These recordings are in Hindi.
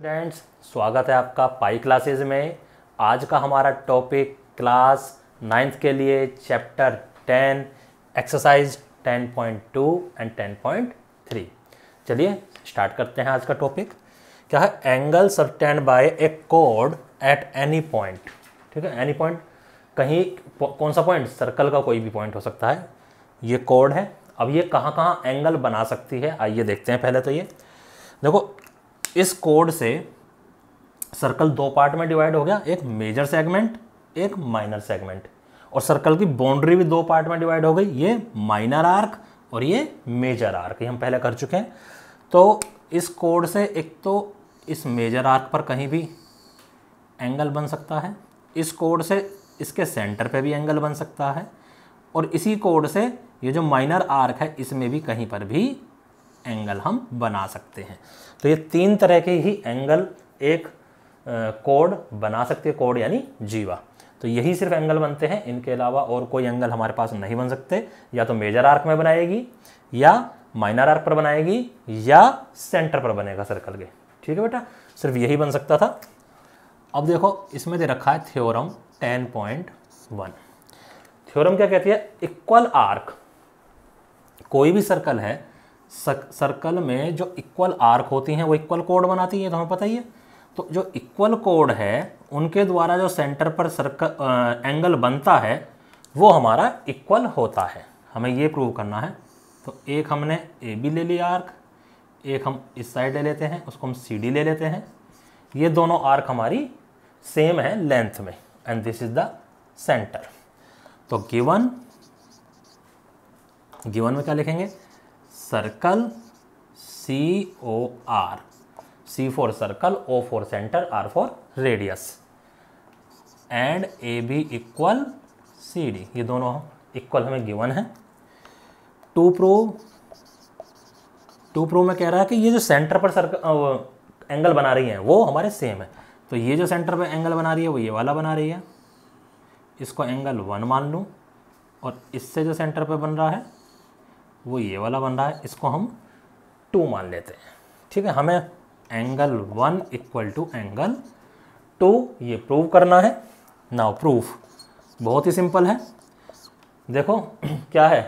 स्टूडेंट्स स्वागत है आपका पाई क्लासेज में आज का हमारा टॉपिक क्लास नाइन्थ के लिए chapter ten exercise ten point two and ten point three चलिए स्टार्ट करते हैं आज का टॉपिक क्या है एंगल सबटेंड बाय ए कोड एट एनी पॉइंट ठीक है एनी पॉइंट कहीं कौन सा पॉइंट सर्कल का कोई भी पॉइंट हो सकता है ये कोड है अब ये कहाँ कहाँ एंगल बना सकती है आइए देखते हैं पहले तो ये देखो इस कोड से सर्कल दो पार्ट में डिवाइड हो गया एक मेजर सेगमेंट एक माइनर सेगमेंट और सर्कल की बाउंड्री भी दो पार्ट में डिवाइड हो गई ये माइनर आर्क और ये मेजर आर्क ये हम पहले कर चुके हैं तो इस कोड से एक तो इस मेजर आर्क पर कहीं भी एंगल बन सकता है इस कोड से इसके सेंटर पे भी एंगल बन सकता है और इसी कोड से ये जो माइनर आर्क है इसमें भी कहीं पर भी एंगल हम बना सकते हैं तो ये तीन तरह के ही एंगल एक कोड बना सकते हैं कोड यानी जीवा तो यही सिर्फ एंगल बनते हैं इनके अलावा और कोई एंगल हमारे पास नहीं बन सकते या तो मेजर आर्क में बनाएगी या माइनर आर्क पर बनाएगी या सेंटर पर बनेगा सर्कल के ठीक है बेटा सिर्फ यही बन सकता था अब देखो इसमें दे रखा है theorem ten point one theorem क्या कहती है इक्वल आर्क कोई भी सर्कल है सर्कल में जो इक्वल आर्क होती हैं वो इक्वल कोड बनाती है तो हमें पता ही है तो जो इक्वल कोड है उनके द्वारा जो सेंटर पर सर्कल एंगल बनता है वो हमारा इक्वल होता है हमें ये प्रूव करना है तो एक हमने ए बी ले लिया आर्क एक हम इस साइड ले लेते हैं उसको हम सी डी ले लेते हैं ये दोनों आर्क हमारी सेम है लेंथ में and this is the centre तो गिवन गिवन में क्या लिखेंगे circle C O R C for circle O for centre R for radius and A B equal C D ये दोनों इक्वल हमें गिवन है टू प्रो टू प्रो में कह रहा है कि ये जो सेंटर पर सर्कल एंगल बना रही है वो हमारे सेम है तो ये जो सेंटर पर एंगल बना रही है वो ये वाला बना रही है इसको एंगल वन मान लूँ और इससे जो सेंटर पर बन रहा है वो ये वाला बन रहा है इसको हम टू मान लेते हैं ठीक है हमें angle one equal to angle two ये प्रूव करना है नाउ प्रूफ बहुत ही सिंपल है देखो क्या है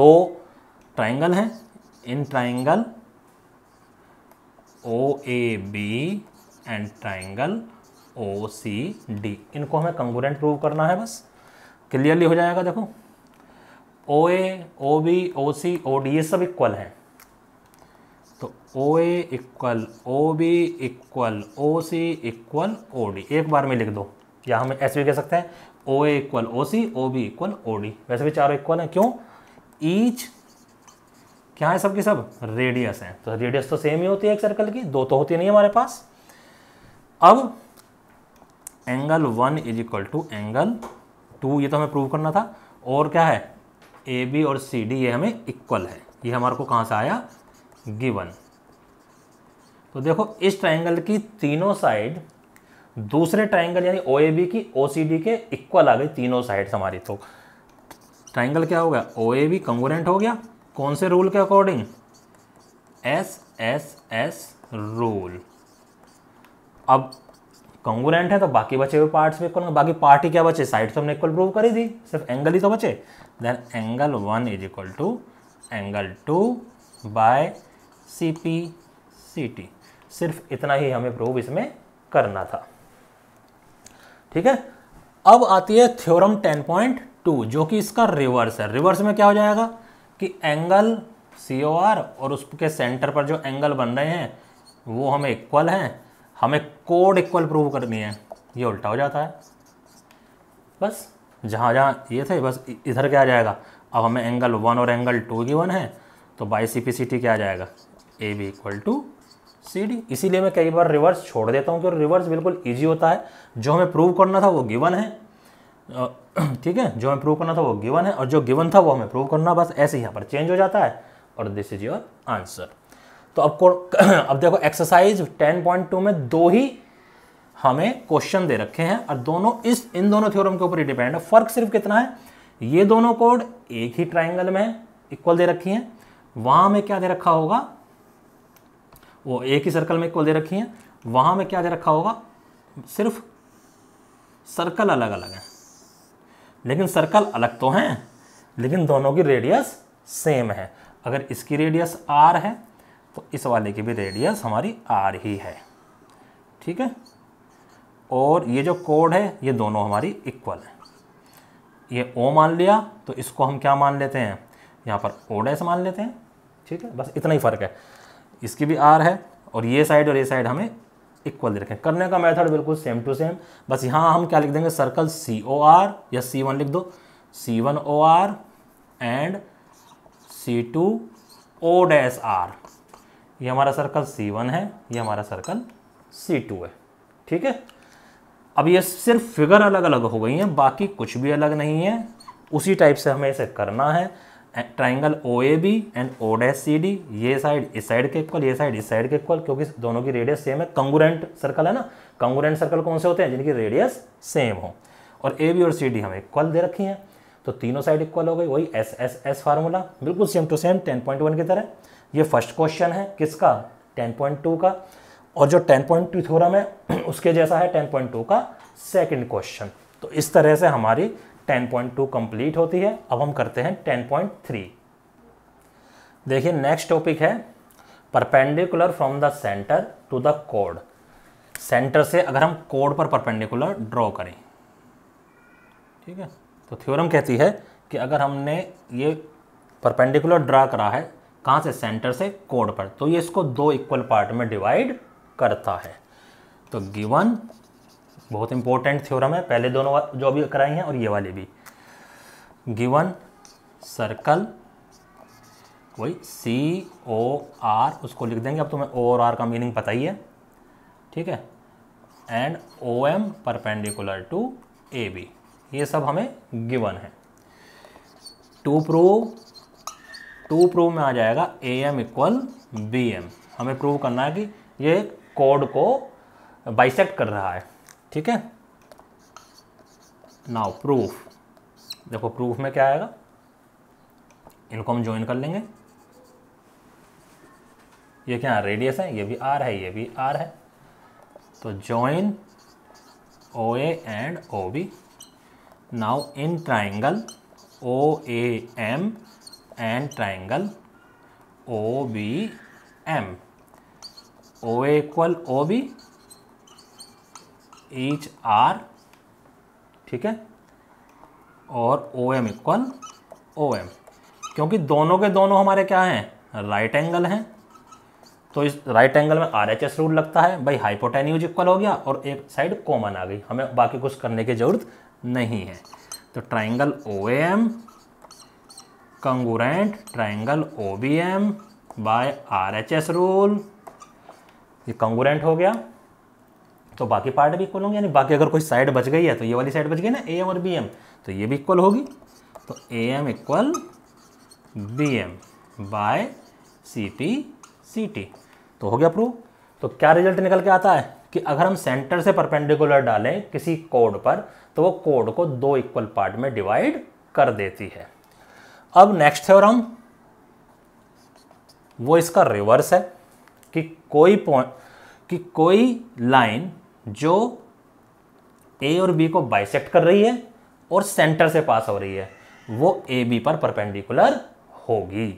दो ट्राइंगल हैं in triangle O A B and triangle O C D इनको हमें कंगोरेंट प्रूव करना है बस क्लियरली हो जाएगा देखो O A O B O C O D ये सब इक्वल हैं तो O A equal O B equal O C equal O D एक बार में लिख दो या हम ऐसे भी कह सकते हैं O A equal O C O B equal O D वैसे भी चारों इक्वल हैं क्यों ईच क्या है सब की सब रेडियस हैं तो रेडियस तो सेम ही होती है एक सर्कल की दो तो होती नहीं हमारे पास अब angle one is equal to angle two ये तो हमें प्रूव करना था और क्या है ए बी और सी डी ये हमें इक्वल है ये हमारे को कहाँ से आया गिवन तो देखो इस ट्राइंगल की तीनों साइड दूसरे ट्राइंगल यानी ओ ए बी की ओ सी डी के इक्वल आ गई तीनों साइड हमारी तो ट्राइंगल क्या हो गया ओ ए बी कंगोरेंट हो गया कौन से रूल के according S S S rule अब कॉन्गोनेंट है तो बाकी बचे हुए पार्ट्स भी इक्वल बाकी पार्ट ही क्या बचे साइड तो हमने इक्वल प्रूव करी थी सिर्फ एंगल ही तो बचे then angle one is equal to angle two by C P C T सिर्फ इतना ही हमें प्रूव इसमें करना था ठीक है अब आती है थ्योरम 10.2 जो कि इसका रिवर्स है रिवर्स में क्या हो जाएगा कि एंगल सी और उसके सेंटर पर जो एंगल बन रहे हैं वो हमें इक्वल हैं हमें कोड इक्वल प्रूव करनी है ये उल्टा हो जाता है बस जहाँ जहाँ ये थे बस इधर क्या आ जाएगा अब हमें एंगल वन और एंगल टू गिवन है तो by C P C T क्या आ जाएगा A B equal to C D इसीलिए मैं कई बार रिवर्स छोड़ देता हूँ क्योंकि रिवर्स बिल्कुल ईजी होता है जो हमें प्रूव करना था वो गिवन है ठीक है जो हमें प्रूव करना था वो गिवन है और जो गिवन था वो हमें प्रूव करना बस ऐसे ही यहाँ पर चेंज हो जाता है और दिस इज योर आंसर तो को अब देखो एक्सरसाइज 10.2 में दो ही हमें क्वेश्चन दे रखे हैं और दोनों इस इन दोनों थ्योरम के ऊपर ही डिपेंड है फर्क सिर्फ कितना है ये दोनों कोड एक ही ट्राइंगल में इक्वल दे रखी हैं वहां में क्या दे रखा होगा वो एक ही सर्कल में इक्वल दे रखी हैं वहां में क्या दे रखा होगा सिर्फ सर्कल अलग अलग है लेकिन सर्कल अलग तो हैं लेकिन दोनों की रेडियस सेम है अगर इसकी रेडियस आर है तो इस वाले की भी रेडियस हमारी आर ही है ठीक है और ये जो कोड है ये दोनों हमारी इक्वल है ये ओ मान लिया तो इसको हम क्या मान लेते हैं यहाँ पर ओ डैस मान लेते हैं ठीक है बस इतना ही फ़र्क है इसकी भी आर है और ये साइड और ये साइड हमें इक्वल दे रखें करने का मेथड बिल्कुल सेम टू सेम बस यहाँ हम क्या लिख देंगे सर्कल सी ओ आर या सी वन लिख दो C one O R and C two O dash R ये हमारा सर्कल सी वन है ये हमारा सर्कल सी टू है ठीक है अब ये सिर्फ फिगर अलग अलग हो गई हैं बाकी कुछ भी अलग नहीं है उसी टाइप से हमें इसे करना है triangle O A B and O dash C D ये साइड इस साइड के इक्वल ये साइड इस साइड के इक्वल क्योंकि दोनों की रेडियस सेम है कंगुरेंट सर्कल है ना कंगुरेंट सर्कल कौन से होते हैं जिनकी रेडियस सेम हो और ए बी और सी डी हमें इक्वल दे रखी हैं तो तीनों साइड इक्वल हो गई वही एस एस एस फार्मूला बिल्कुल same to same ten point one की तरह ये फर्स्ट क्वेश्चन है किसका 10.2 का और जो 10.2 थोरम है उसके जैसा है 10.2 का सेकंड क्वेश्चन तो इस तरह से हमारी 10.2 कंप्लीट होती है अब हम करते हैं 10.3 देखिए नेक्स्ट टॉपिक है perpendicular from the centre to the कोड सेंटर से अगर हम कोड पर परपेंडिकुलर ड्रॉ करें ठीक है तो थ्योरम कहती है कि अगर हमने ये परपेंडिकुलर ड्रा करा है कहाँ से सेंटर से कोड पर तो ये इसको दो इक्वल पार्ट में डिवाइड करता है तो गिवन बहुत इंपॉर्टेंट थ्योरम है पहले दोनों जो अभी कराई हैं और ये वाले भी गिवन सर्कल वही सी ओ आर उसको लिख देंगे अब तुम्हें ओ और आर का मीनिंग पता ही है ठीक है and O M perpendicular to A B ये सब हमें गिवन है टू प्रूव टू प्रूव में आ जाएगा A M equal B M हमें प्रूव करना है कि ये कोड को बाइसेक्ट कर रहा है ठीक है नाउ प्रूफ देखो प्रूफ में क्या आएगा इनको हम ज्वाइन कर लेंगे ये क्या रेडियस है ये भी आर है ये भी आर है तो join O A and O B now in triangle O A M and triangle O B M O equal O B each R ठीक है और O M equal O M क्योंकि दोनों के दोनों हमारे क्या हैं राइट एंगल हैं तो इस राइट एंगल में आर एच एस रूल लगता है भाई हाइपोटेन्यूज इक्वल हो गया और एक साइड कॉमन आ गई हमें बाकी कुछ करने की ज़रूरत नहीं है तो triangle O M congruent triangle O B M by R H S rule ये कंगूरेंट हो गया तो बाकी पार्ट भी इक्वल होंगे यानी बाकी अगर कोई साइड बच गई है तो ये वाली साइड बच गई ना ए एम और बी एम तो ये भी इक्वल होगी तो A M equal B M by C T C T तो हो गया प्रूव तो क्या रिजल्ट निकल के आता है कि अगर हम सेंटर से परपेंडिकुलर डालें किसी कोड पर तो वो कोड को दो इक्वल पार्ट में डिवाइड कर देती है अब नेक्स्ट थ्योरम वो इसका रिवर्स है कि कोई पॉइंट कि कोई लाइन जो ए और बी को बाइसेक्ट कर रही है और सेंटर से पास हो रही है वो ए बी पर परपेंडिकुलर होगी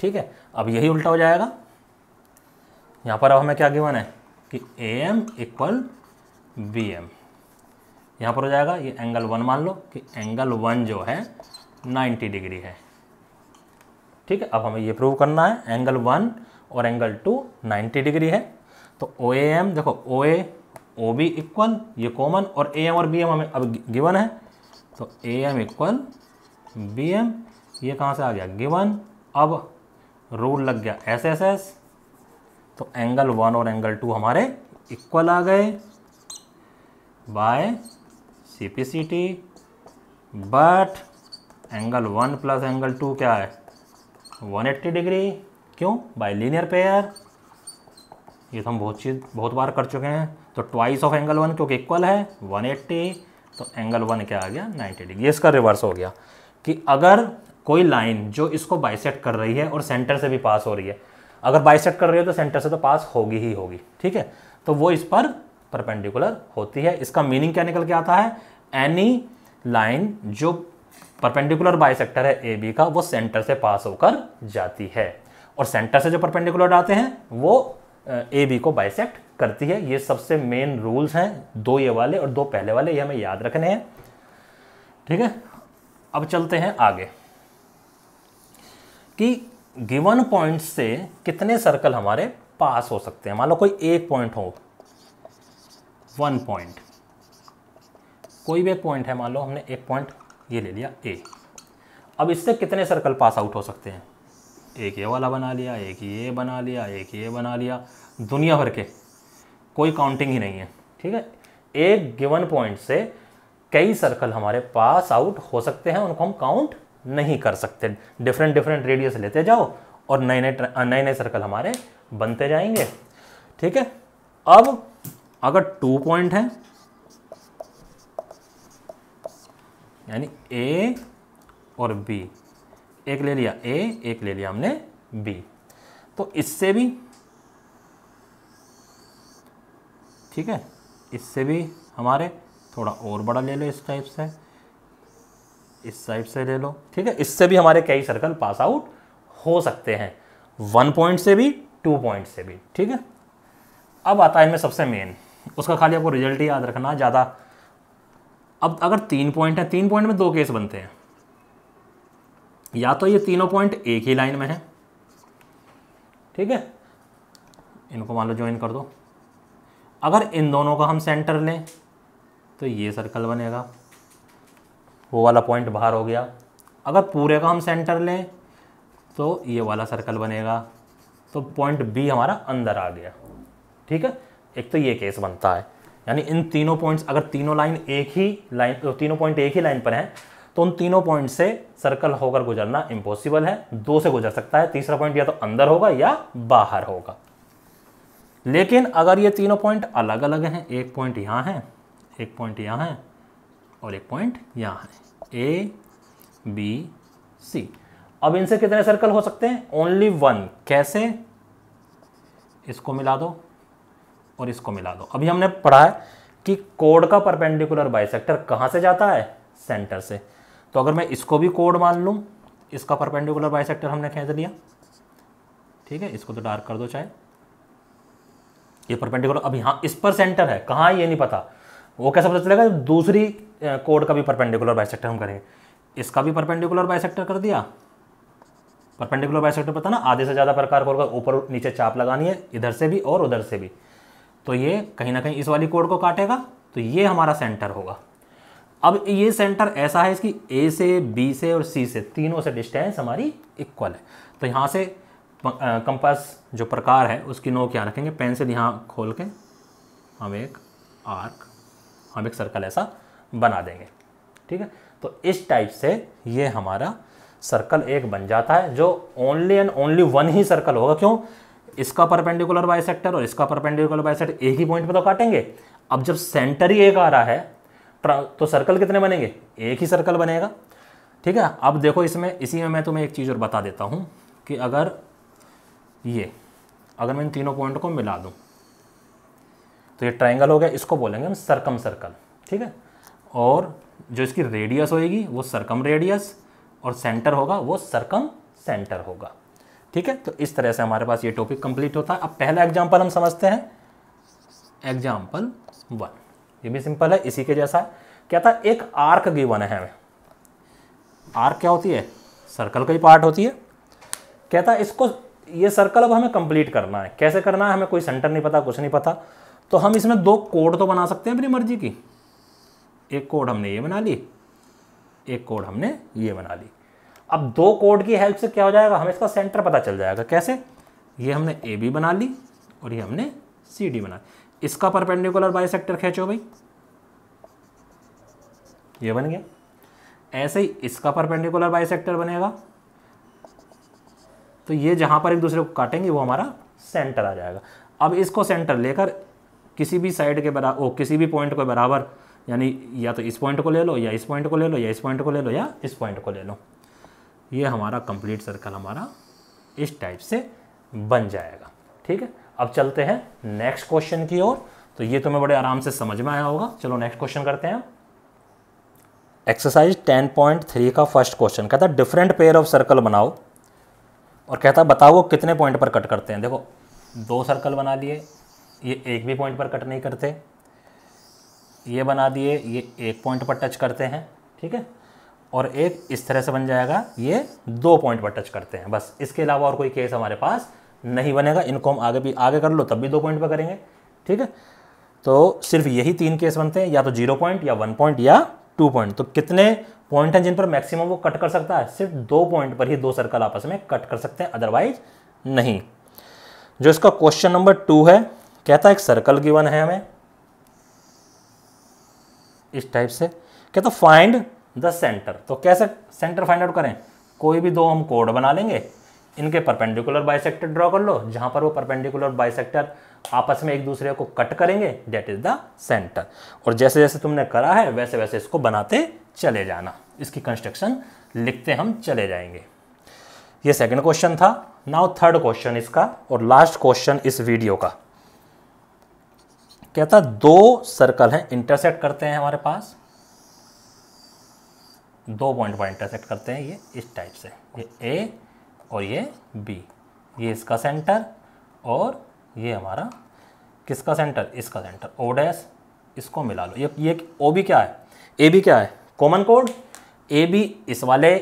ठीक है अब यही उल्टा हो जाएगा यहां पर अब हमें क्या गिवन है कि A M equal B M यहां पर हो जाएगा ये एंगल वन मान लो कि एंगल वन जो है 90 डिग्री है ठीक है अब हमें ये प्रूव करना है एंगल वन और एंगल टू नाइन्टी डिग्री है तो ओ ए एम देखो O A O B equal ये कॉमन और ए एम और बी एम हमें अब गिवन है तो A M equal B M ये कहाँ से आ गया गिवन अब रूल लग गया एस एस एस तो एंगल वन और एंगल टू हमारे इक्वल आ गए by C P C T but angle one plus angle two क्या है 180 डिग्री क्यों बाय लीनियर पेयर ये तो हम बहुत चीज़ बहुत बार कर चुके हैं तो ट्वाइस ऑफ एंगल वन क्योंकि इक्वल है 180 तो एंगल वन क्या आ गया 90 डिग्री इसका रिवर्स हो गया कि अगर कोई लाइन जो इसको बाइसेट कर रही है और सेंटर से भी पास हो रही है अगर बाइसेट कर रही है तो सेंटर से तो पास होगी ही होगी ठीक है तो वो इस पर परपेंडिकुलर होती है इसका मीनिंग क्या निकल के आता है एनी लाइन जो परपेंडिकुलर बाइसेक्टर है ए बी का वो सेंटर से पास होकर जाती है और सेंटर से जो परपेंडिकुलर आते हैं वो ए बी को बाइसेक्ट करती है ये सबसे मेन रूल्स हैं दो ये वाले और दो पहले वाले ये हमें याद रखने हैं ठीक है अब चलते हैं आगे कि गिवन पॉइंट से कितने सर्कल हमारे पास हो सकते हैं मान लो कोई एक पॉइंट हो वन पॉइंट कोई भी एक पॉइंट है मान लो हमने एक पॉइंट ये ले लिया ए अब इससे कितने सर्कल पास आउट हो सकते हैं एक ये वाला बना लिया एक ये बना लिया एक ये बना लिया दुनिया भर के कोई काउंटिंग ही नहीं है ठीक है एक गिवन पॉइंट से कई सर्कल हमारे पास आउट हो सकते हैं उनको हम काउंट नहीं कर सकते डिफरेंट डिफरेंट रेडियस लेते जाओ और नए नए नए नए सर्कल हमारे बनते जाएंगे ठीक है अब अगर टू पॉइंट हैं यानी ए और बी एक ले लिया ए एक ले लिया हमने बी तो इससे भी ठीक है इससे भी हमारे थोड़ा और बड़ा ले लो इस टाइप से इस साइड से ले लो ठीक है इससे भी हमारे कई सर्कल पास आउट हो सकते हैं वन पॉइंट से भी टू पॉइंट से भी ठीक है अब आता है इनमें सबसे मेन उसका खाली आपको रिजल्ट ही याद रखना ज़्यादा अब अगर तीन पॉइंट है तीन पॉइंट में दो केस बनते हैं या तो ये तीनों पॉइंट एक ही लाइन में है ठीक है इनको मान लो ज्वाइन कर दो अगर इन दोनों का हम सेंटर लें तो ये सर्कल बनेगा वो वाला पॉइंट बाहर हो गया अगर पूरे का हम सेंटर लें तो ये वाला सर्कल बनेगा तो पॉइंट बी हमारा अंदर आ गया ठीक है एक तो ये केस बनता है यानी इन तीनों पॉइंट्स अगर तीनों लाइन एक ही लाइन तो तीनों पॉइंट एक ही लाइन पर हैं तो उन तीनों पॉइंट से सर्कल होकर गुजरना इम्पॉसिबल है दो से गुजर सकता है तीसरा पॉइंट या तो अंदर होगा या बाहर होगा लेकिन अगर ये तीनों पॉइंट अलग अलग हैं एक पॉइंट यहाँ है एक पॉइंट यहाँ है और एक पॉइंट यहाँ है ए बी सी अब इनसे कितने सर्कल हो सकते हैं ओनली वन कैसे इसको मिला दो और इसको मिला दो अभी हमने पढ़ा है कि कोड का परपेंडिकुलर बाइसेक्टर कहाँ से जाता है सेंटर से तो अगर मैं इसको भी कोड मान लूँ इसका परपेंडिकुलर बाइसेक्टर हमने खेच लिया ठीक है इसको तो डार्क कर दो चाहे ये परपेंडिकुलर अभी हाँ इस पर सेंटर है कहाँ ये नहीं पता वो कैसे पता चलेगा दूसरी कोड का भी परपेंडिकुलर बाइसेक्टर हम करेंगे इसका भी परपेंडिकुलर बाइसेक्टर कर दिया परपेंडिकुलर बाइसेक्टर पता ना आधे से ज़्यादा प्रकार का ऊपर नीचे चाप लगानी है इधर से भी और उधर से भी तो ये कहीं ना कहीं इस वाली कोड को काटेगा तो ये हमारा सेंटर होगा अब ये सेंटर ऐसा है इसकी ए से बी से और सी से तीनों से डिस्टेंस हमारी इक्वल है तो यहाँ से कंपास जो प्रकार है उसकी नोक यहाँ रखेंगे पेंसिल यहाँ खोल के हम एक आर्क हम एक सर्कल ऐसा बना देंगे ठीक है तो इस टाइप से ये हमारा सर्कल एक बन जाता है जो ओनली एंड ओनली वन ही सर्कल होगा क्यों इसका परपेंडिकुलर बाइसेक्टर और इसका परपेंडिकुलर सेक्टर एक ही पॉइंट पे तो काटेंगे अब जब सेंटर ही एक आ रहा है तो सर्कल कितने बनेंगे एक ही सर्कल बनेगा ठीक है अब देखो इसमें इसी में मैं तुम्हें एक चीज़ और बता देता हूँ कि अगर ये अगर मैं इन तीनों पॉइंट को मिला दूँ तो ये ट्राइंगल हो गया इसको बोलेंगे हम सर्कम सर्कल ठीक है और जो इसकी रेडियस होएगी वो सर्कम रेडियस और सेंटर होगा वो सर्कम सेंटर होगा ठीक है तो इस तरह से हमारे पास ये टॉपिक कंप्लीट होता है अब पहला एग्जाम्पल हम समझते हैं एग्जाम्पल वन ये भी सिंपल है इसी के जैसा क्या था एक आर्क गिवन है हमें आर्क क्या होती है सर्कल का ही पार्ट होती है कहता इसको ये सर्कल अब हमें कंप्लीट करना है कैसे करना है हमें कोई सेंटर नहीं पता कुछ नहीं पता तो हम इसमें दो कोड तो बना सकते हैं अपनी मर्जी की एक कोड हमने ये बना ली एक कोड हमने ये बना ली अब दो कोड की हेल्प से क्या हो जाएगा हमें इसका सेंटर पता चल जाएगा कैसे ये हमने ए बी बना ली और ये हमने सी डी बना इसका परपेंडिकुलर बाई सेक्टर खींचो भाई ये बन गया ऐसे ही इसका परपेंडिकुलर बाई सेक्टर बनेगा तो ये जहां पर एक दूसरे को काटेंगे वो हमारा सेंटर आ जाएगा अब इसको सेंटर लेकर किसी भी साइड के बराबर किसी भी पॉइंट को बराबर यानी या तो इस पॉइंट को ले लो या इस पॉइंट को ले लो या इस पॉइंट को ले लो या इस पॉइंट को ले लो ये हमारा कंप्लीट सर्कल हमारा इस टाइप से बन जाएगा ठीक है अब चलते हैं नेक्स्ट क्वेश्चन की ओर तो ये तुम्हें तो बड़े आराम से समझ में आया होगा चलो नेक्स्ट क्वेश्चन करते हैं एक्सरसाइज 10.3 का फर्स्ट क्वेश्चन कहता है डिफरेंट पेयर ऑफ सर्कल बनाओ और कहता है बताओ वो कितने पॉइंट पर कट करते हैं देखो दो सर्कल बना लिए ये एक भी पॉइंट पर कट नहीं करते ये बना दिए ये एक पॉइंट पर टच करते हैं ठीक है और एक इस तरह से बन जाएगा ये दो पॉइंट पर टच करते हैं बस इसके अलावा और कोई केस हमारे पास नहीं बनेगा इनको हम आगे भी आगे कर लो तब भी दो पॉइंट पर करेंगे ठीक है तो सिर्फ यही तीन केस बनते हैं या तो जीरो पॉइंट या वन पॉइंट या टू पॉइंट तो कितने पॉइंट हैं जिन पर मैक्सिमम वो कट कर सकता है सिर्फ दो पॉइंट पर ही दो सर्कल आपस में कट कर सकते हैं अदरवाइज नहीं जो इसका क्वेश्चन नंबर टू है कहता एक सर्कल गिवन है हमें इस टाइप से कहता फाइंड द सेंटर तो कैसे सेंटर फाइंड आउट करें कोई भी दो हम कोड बना लेंगे इनके परपेंडिकुलर बाइसेक्टर ड्रॉ कर लो जहां पर वो परपेंडिकुलर बाइसेक्टर आपस में एक दूसरे को कट करेंगे दैट इज़ द सेंटर और जैसे जैसे तुमने करा है वैसे वैसे इसको बनाते चले जाना इसकी कंस्ट्रक्शन लिखते हम चले जाएंगे ये सेकेंड क्वेश्चन था नाउ थर्ड क्वेश्चन इसका और लास्ट क्वेश्चन इस वीडियो का कहता दो सर्कल हैं इंटरसेक्ट करते हैं हमारे पास दो पॉइंट पर इंटरसेक्ट करते हैं ये इस टाइप से ये ए और ये बी ये इसका सेंटर और ये हमारा किसका सेंटर इसका सेंटर ओ डैस इसको मिला लो ये ये ओ बी क्या है ए बी क्या है कॉमन कोड ए बी इस वाले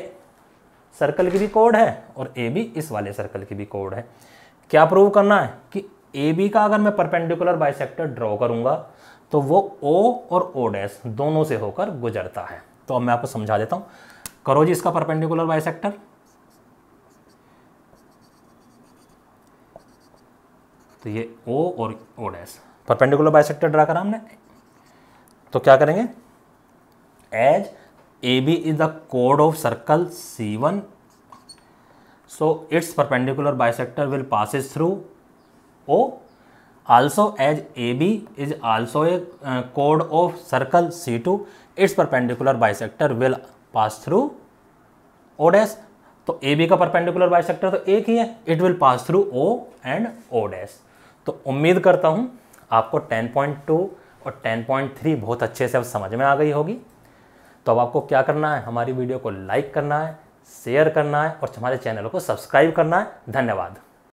सर्कल की भी कोड है और ए बी इस वाले सर्कल की भी कोड है क्या प्रूव करना है कि ए बी का अगर मैं परपेंडिकुलर बाइसेक्टर ड्रॉ करूँगा तो वो ओ और ओ डैस दोनों से होकर गुजरता है तो अब मैं आपको समझा देता हूँ करो जी इसका परपेंडिकुलर सेक्टर तो ये ओ और ओ डैस परपेंडिकुलर सेक्टर ड्रा करा हमने तो क्या करेंगे as A B is the code of circle C one so it's perpendicular sector will passes through O also as B is also a code of circle C to it's perpendicular by sector will pass through O O' तो ए बी का परपेंडिकुलर बाई सेक्टर तो एक ही है it will pass through O and O dash तो उम्मीद करता हूँ आपको 10.2 और 10.3 बहुत अच्छे से अब समझ में आ गई होगी तो अब आपको क्या करना है हमारी वीडियो को लाइक करना है शेयर करना है और हमारे चैनल को सब्सक्राइब करना है धन्यवाद